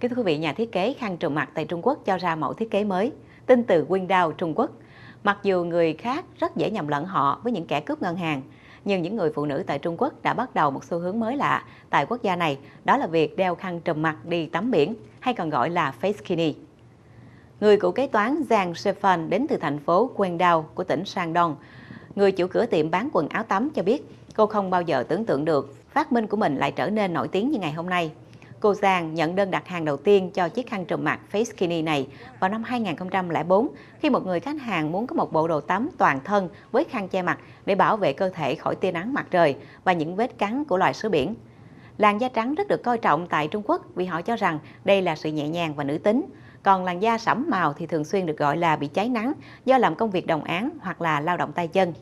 Kính thưa quý vị, nhà thiết kế khăn trùm mặt tại Trung Quốc cho ra mẫu thiết kế mới, tin từ Quyên Đao Trung Quốc. Mặc dù người khác rất dễ nhầm lẫn họ với những kẻ cướp ngân hàng, nhưng những người phụ nữ tại Trung Quốc đã bắt đầu một xu hướng mới lạ tại quốc gia này, đó là việc đeo khăn trùm mặt đi tắm biển, hay còn gọi là face skinny. Người cựu kế toán Giang Shefan đến từ thành phố Qingdao của tỉnh Shandong. Người chủ cửa tiệm bán quần áo tắm cho biết cô không bao giờ tưởng tượng được phát minh của mình lại trở nên nổi tiếng như ngày hôm nay cô Giang nhận đơn đặt hàng đầu tiên cho chiếc khăn trùm mặt Face Skinny này vào năm 2004 khi một người khách hàng muốn có một bộ đồ tắm toàn thân với khăn che mặt để bảo vệ cơ thể khỏi tia nắng mặt trời và những vết cắn của loài sứa biển. Làn da trắng rất được coi trọng tại Trung Quốc vì họ cho rằng đây là sự nhẹ nhàng và nữ tính. Còn làn da sẫm màu thì thường xuyên được gọi là bị cháy nắng do làm công việc đồng án hoặc là lao động tay chân.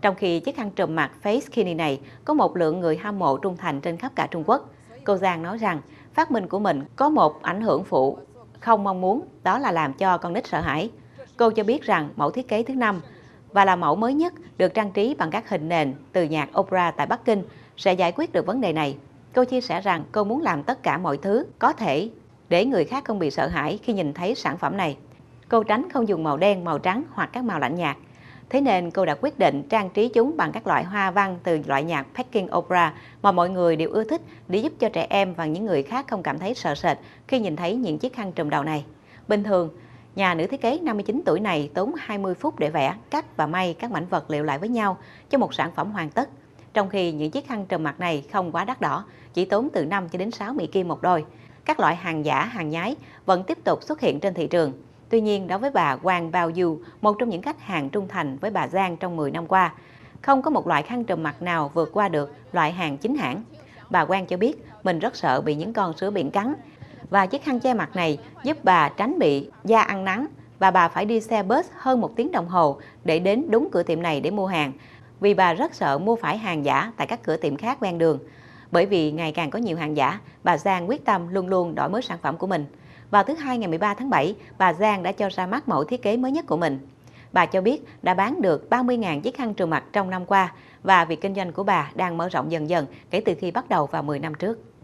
Trong khi chiếc khăn trùm mặt Face Skinny này có một lượng người hâm mộ trung thành trên khắp cả Trung Quốc. Cô Giang nói rằng phát minh của mình có một ảnh hưởng phụ không mong muốn, đó là làm cho con nít sợ hãi. Cô cho biết rằng mẫu thiết kế thứ năm và là mẫu mới nhất được trang trí bằng các hình nền từ nhạc opera tại Bắc Kinh sẽ giải quyết được vấn đề này. Cô chia sẻ rằng cô muốn làm tất cả mọi thứ có thể để người khác không bị sợ hãi khi nhìn thấy sản phẩm này. Cô tránh không dùng màu đen, màu trắng hoặc các màu lạnh nhạt. Thế nên cô đã quyết định trang trí chúng bằng các loại hoa văn từ loại nhạc Peking Opera mà mọi người đều ưa thích để giúp cho trẻ em và những người khác không cảm thấy sợ sệt khi nhìn thấy những chiếc khăn trùm đầu này. Bình thường, nhà nữ thiết kế 59 tuổi này tốn 20 phút để vẽ, cắt và may các mảnh vật liệu lại với nhau cho một sản phẩm hoàn tất. Trong khi những chiếc khăn trùm mặt này không quá đắt đỏ, chỉ tốn từ 5 cho đến 6 Mỹ Kim một đôi. Các loại hàng giả, hàng nhái vẫn tiếp tục xuất hiện trên thị trường. Tuy nhiên, đối với bà Hoàng Bào Dù, một trong những khách hàng trung thành với bà Giang trong 10 năm qua, không có một loại khăn trùm mặt nào vượt qua được loại hàng chính hãng. Bà Quang cho biết mình rất sợ bị những con sữa biển cắn và chiếc khăn che mặt này giúp bà tránh bị da ăn nắng và bà phải đi xe bus hơn một tiếng đồng hồ để đến đúng cửa tiệm này để mua hàng vì bà rất sợ mua phải hàng giả tại các cửa tiệm khác ven đường. Bởi vì ngày càng có nhiều hàng giả, bà Giang quyết tâm luôn luôn đổi mới sản phẩm của mình – vào thứ Hai ngày 13 tháng 7, bà Giang đã cho ra mắt mẫu thiết kế mới nhất của mình. Bà cho biết đã bán được 30.000 chiếc khăn trùm mặt trong năm qua và việc kinh doanh của bà đang mở rộng dần dần kể từ khi bắt đầu vào 10 năm trước.